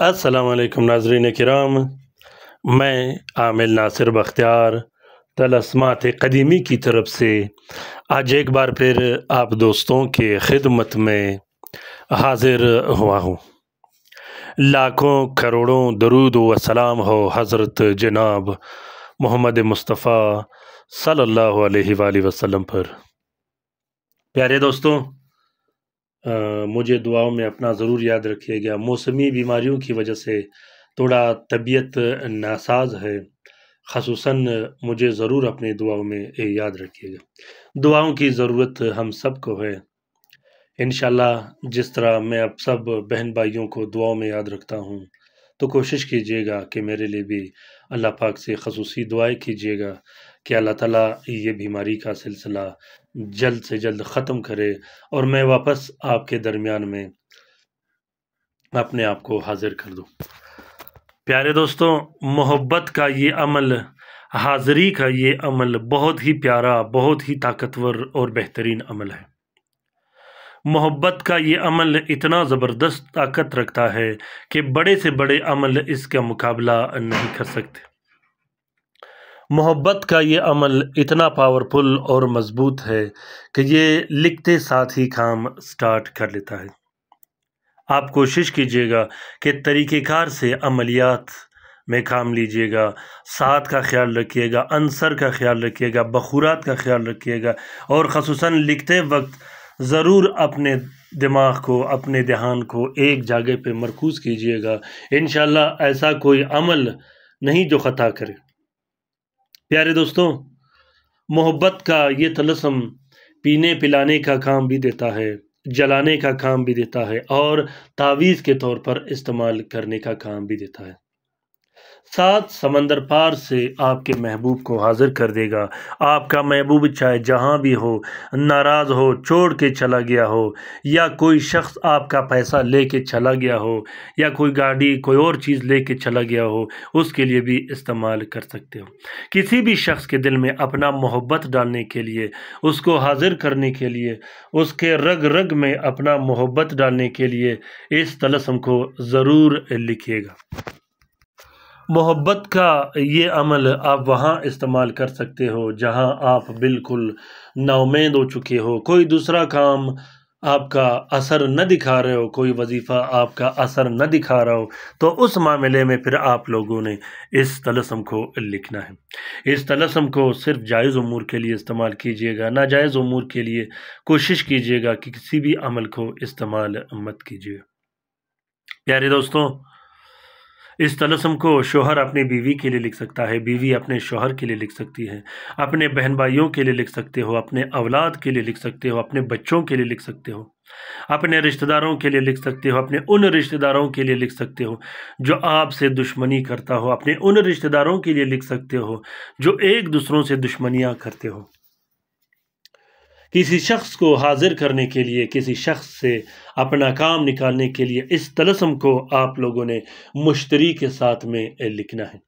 असलकम नाजरीन कराम मैं आमिल नासिर बख्तियार तलस्मात कदीमी की तरफ से आज एक बार फिर आप दोस्तों के ख़िदमत में हाजिर हुआ हूँ लाखों करोड़ों दरूद व सलाम हो हज़रत जनाब मोहम्मद मुस्तफ़ा सल्लल्लाहु अलैहि वसल्लम पर प्यारे दोस्तों मुझे दुआओं में अपना ज़रूर याद रखिएगा मौसमी बीमारियों की वजह से थोड़ा तबीयत नासाज है खसूस मुझे ज़रूर अपनी दुआओं में याद रखिएगा दुआओं की ज़रूरत हम सब को है इन जिस तरह मैं अब सब बहन भाइयों को दुआओं में याद रखता हूँ तो कोशिश कीजिएगा कि मेरे लिए भी अल्लाह पाक से खसूसी दुआएँ कीजिएगा कि अल्लाह ताला ये बीमारी का सिलसिला जल्द से जल्द ख़त्म करे और मैं वापस आपके दरमियान में अपने आप को हाजिर कर दूँ प्यारे दोस्तों मोहब्बत का ये अमल हाज़री का ये अमल बहुत ही प्यारा बहुत ही ताकतवर और बेहतरीन अमल है मोहब्बत का ये अमल इतना ज़बरदस्त ताकत रखता है कि बड़े से बड़े अमल इसका मुकाबला नहीं कर सकते मोहब्बत का ये अमल इतना पावरफुल और मज़बूत है कि ये लिखते साथ ही काम स्टार्ट कर लेता है आप कोशिश कीजिएगा कि तरीक़ेकार से अमलियात में काम लीजिएगा साथ का ख्याल रखिएगा अंसर का ख्याल रखिएगा बखूरात का ख्याल रखिएगा और खसूस लिखते वक्त ज़रूर अपने दिमाग को अपने ध्यान को एक जगह पे मरकूज़ कीजिएगा इन ऐसा कोई अमल नहीं जो ख़ता करे प्यारे दोस्तों मोहब्बत का ये तलसम पीने पिलाने का काम भी देता है जलाने का काम भी देता है और तावीज़ के तौर पर इस्तेमाल करने का काम भी देता है सात समंदर पार से आपके महबूब को हाजिर कर देगा आपका महबूब चाहे जहाँ भी हो नाराज़ हो छोड़ के चला गया हो या कोई शख्स आपका पैसा ले कर चला गया हो या कोई गाड़ी कोई और चीज़ ले कर चला गया हो उसके लिए भी इस्तेमाल कर सकते हो किसी भी शख्स के दिल में अपना मोहब्बत डालने के लिए उसको हाजिर करने के लिए उसके रग रग में अपना मोहब्बत डालने के लिए इस तलसम को ज़रूर लिखिएगा मोहब्बत का ये अमल आप वहाँ इस्तेमाल कर सकते हो जहाँ आप बिल्कुल नाउमेद हो चुके हो कोई दूसरा काम आपका असर न दिखा रहे हो कोई वजीफ़ा आपका असर न दिखा रहा हो तो उस मामले में फिर आप लोगों ने इस तलसम को लिखना है इस तलसम को सिर्फ जायज़ उमूर के लिए इस्तेमाल कीजिएगा नाजायज़ अमूर के लिए कोशिश कीजिएगा कि किसी भी अमल को इस्तेमाल मत कीजिए प्यारे दोस्तों इस तलसम को शोहर अपने बीवी के लिए लिख सकता है बीवी अपने शोहर के लिए लिख सकती है अपने बहन भाइयों के लिए लिख सकते हो अपने अवलाद के लिए लिख सकते हो अपने बच्चों के लिए लिख सकते हो अपने रिश्तेदारों के लिए लिख सकते हो अपने उन रिश्तेदारों के लिए लिख सकते हो जो आपसे दुश्मनी करता हो अपने उन रिश्तेदारों के लिए लिख सकते हो जो एक दूसरों से दुश्मनियाँ करते हो किसी शख्स को हाजिर करने के लिए किसी शख्स से अपना काम निकालने के लिए इस तलसम को आप लोगों ने मुश्तरी के साथ में लिखना है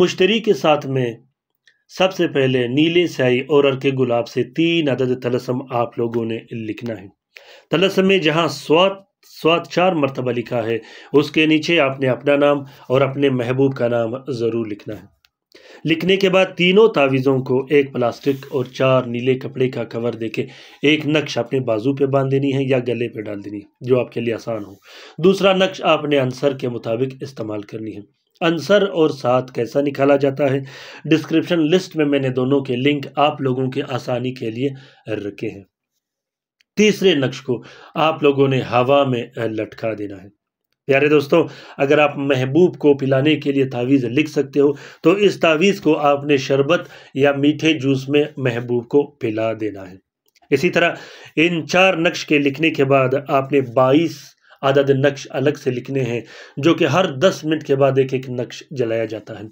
मुश्तरी के साथ में सबसे पहले नीले स्याही और अर्के गुलाब से तीन अदद तलसम आप लोगों ने लिखना है तलसम में जहाँ स्वाद स्वाद चार मरतबा लिखा है उसके नीचे आपने अपना नाम और अपने महबूब का नाम ज़रूर लिखना है लिखने के बाद तीनों तावीज़ों को एक प्लास्टिक और चार नीले कपड़े का कवर देके एक नक्श अपने बाजू पे बांध देनी है या गले पे डाल देनी है जो आपके लिए आसान हो दूसरा नक्श आपने आंसर के मुताबिक इस्तेमाल करनी है आंसर और साथ कैसा निकाला जाता है डिस्क्रिप्शन लिस्ट में मैंने दोनों के लिंक आप लोगों के आसानी के लिए रखे हैं तीसरे नक्श को आप लोगों ने हवा में लटका देना है प्यारे दोस्तों अगर आप महबूब को पिलाने के लिए तावीज़ लिख सकते हो तो इस तावीज़ को आपने शरबत या मीठे जूस में महबूब को पिला देना है इसी तरह इन चार नक्श के लिखने के बाद आपने बाईस आदद नक्श अलग से लिखने हैं जो कि हर दस मिनट के बाद एक एक नक्श जलाया जाता है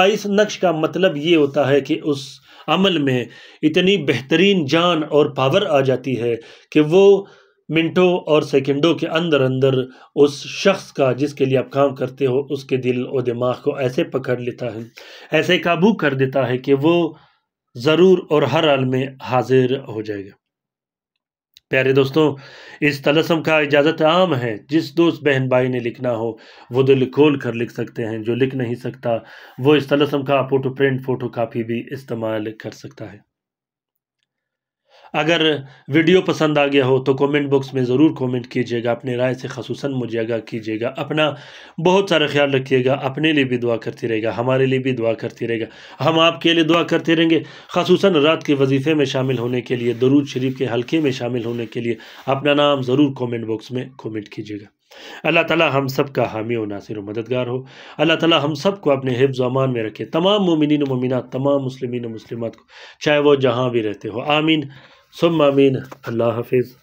बाईस नक्श का मतलब ये होता है कि उस अमल में इतनी बेहतरीन जान और पावर आ जाती है कि वो मिनटों और सेकंडों के अंदर अंदर उस शख्स का जिसके लिए आप काम करते हो उसके दिल और दिमाग को ऐसे पकड़ लेता है ऐसे काबू कर देता है कि वो ज़रूर और हर हाल में हाजिर हो जाएगा प्यारे दोस्तों इस तलसम का इजाज़त आम है जिस दोस्त बहन भाई ने लिखना हो वो दिल खोल कर लिख सकते हैं जो लिख नहीं सकता वो इस तलसम का फोटो प्रिंट फ़ोटो कापी भी इस्तेमाल कर सकता है अगर वीडियो पसंद आ गया हो तो कमेंट बॉक्स में ज़रूर कमेंट कीजिएगा अपने राय से खसूस मुझे आगा कीजिएगा अपना बहुत सारा ख्याल रखिएगा अपने लिए भी दुआ करती रहेगा हमारे लिए भी दुआ करती रहेगा हम आपके लिए दुआ करते रहेंगे खसूस रात के वजीफ़े में शामिल होने के लिए दरूद शरीफ के हल्के में शामिल होने के लिए अपना नाम ज़रूर कॉमेंट बॉक्स में कॉमेंट कीजिएगा अल्लाह ताला हम सब का हामी और नासिर मददगार हो अल्लाह ताला हम सब को अपने हिफ्ज अमान में रखे तमाम मोमिन ममिनत तमाम मुस्लिम मुस्लिमत को चाहे वो जहाँ भी रहते हो आमीन सुम अमीन अल्लाह हाफिज़